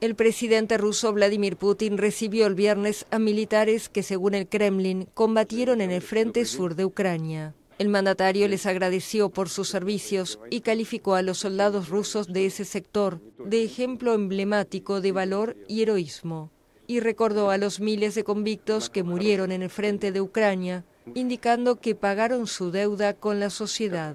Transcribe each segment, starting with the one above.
El presidente ruso Vladimir Putin recibió el viernes a militares que, según el Kremlin, combatieron en el frente sur de Ucrania. El mandatario les agradeció por sus servicios y calificó a los soldados rusos de ese sector de ejemplo emblemático de valor y heroísmo, y recordó a los miles de convictos que murieron en el frente de Ucrania, indicando que pagaron su deuda con la sociedad.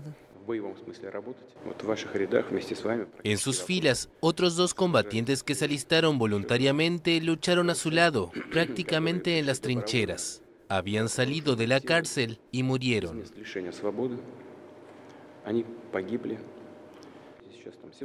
En sus filas, otros dos combatientes que se alistaron voluntariamente lucharon a su lado, prácticamente en las trincheras. Habían salido de la cárcel y murieron.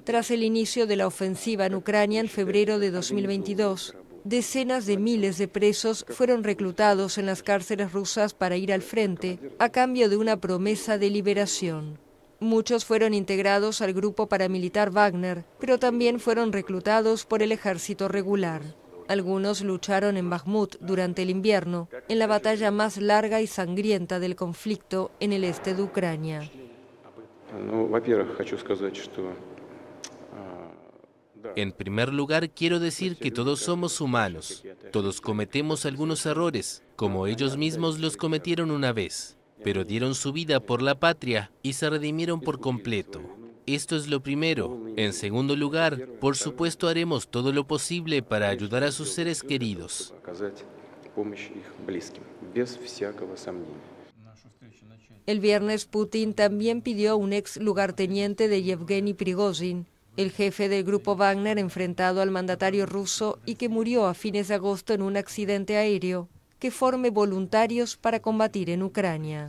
Tras el inicio de la ofensiva en Ucrania en febrero de 2022, decenas de miles de presos fueron reclutados en las cárceles rusas para ir al frente a cambio de una promesa de liberación. Muchos fueron integrados al grupo paramilitar Wagner, pero también fueron reclutados por el ejército regular. Algunos lucharon en Bakhmut durante el invierno, en la batalla más larga y sangrienta del conflicto en el este de Ucrania. Э, en primer lugar, quiero decir que todos somos humanos. Todos cometemos algunos errores, como ellos mismos los cometieron una vez pero dieron su vida por la patria y se redimieron por completo. Esto es lo primero. En segundo lugar, por supuesto haremos todo lo posible para ayudar a sus seres queridos. El viernes Putin también pidió a un ex lugarteniente de Yevgeny Prigozhin, el jefe del grupo Wagner enfrentado al mandatario ruso y que murió a fines de agosto en un accidente aéreo que forme voluntarios para combatir en Ucrania.